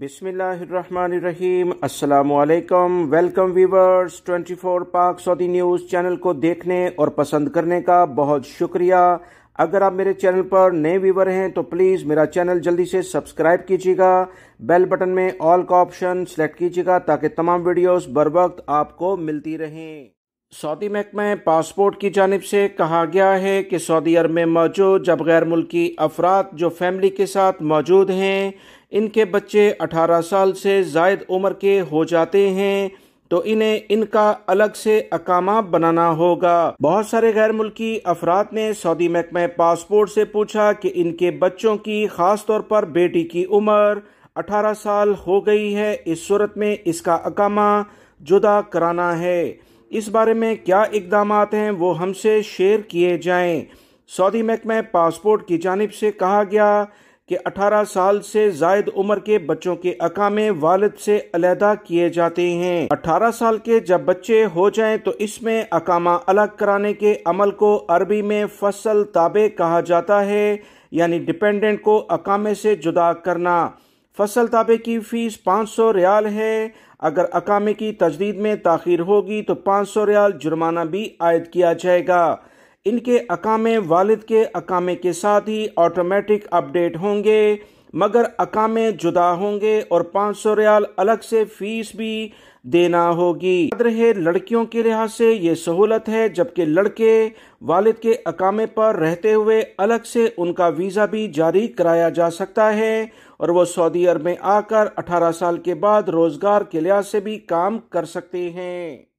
बिसमीम असलकम welcome viewers 24 पाक सऊदी न्यूज़ चैनल को देखने और पसंद करने का बहुत शुक्रिया अगर आप मेरे चैनल पर नए व्यूवर हैं तो प्लीज़ मेरा चैनल जल्दी से सब्सक्राइब कीजिएगा बेल बटन में ऑल का ऑप्शन सेलेक्ट कीजिएगा ताकि तमाम वीडियोस बर वक्त आपको मिलती रहें सऊदी महकमे पासपोर्ट की जानब से कहा गया है कि सऊदी अरब में मौजूद जब गैर मुल्की अफराद जो फैमिली के साथ मौजूद हैं इनके बच्चे 18 साल से जायद उम्र के हो जाते हैं तो इन्हें इनका अलग से अकामा बनाना होगा बहुत सारे गैर मुल्की अफराद ने सऊदी महकमे पासपोर्ट से पूछा कि इनके बच्चों की खास तौर पर बेटी की उम्र 18 साल हो गई है इस सूरत में इसका अकामा जुदा कराना है इस बारे में क्या इकदाम हैं वो हमसे शेयर किए जाएं सऊदी महकमे पासपोर्ट की जानब से कहा गया कि 18 साल से जायद उम्र के बच्चों के अकामे वालद से अलहदा किए जाते हैं 18 साल के जब बच्चे हो जाएं तो इसमें अकामा अलग कराने के अमल को अरबी में फसल ताबे कहा जाता है यानी डिपेंडेंट को अकामे से जुदा करना फसल ताबे की फीस 500 रियाल है अगर अकामे की तजदीद में ताखिर होगी तो 500 रियाल जुर्माना भी आयद किया जाएगा इनके अकामे वालिद के अकामे के साथ ही ऑटोमेटिक अपडेट होंगे मगर अकामे जुदा होंगे और पाँच सौ रियाल अलग से फीस भी देना होगी याद रहे लड़कियों के लिहाज से ये सहूलत है जबकि लड़के वालिद के अकामे पर रहते हुए अलग से उनका वीज़ा भी जारी कराया जा सकता है और वो सऊदी अरब में आकर 18 साल के बाद रोज़गार के लिहाज से भी काम कर सकते हैं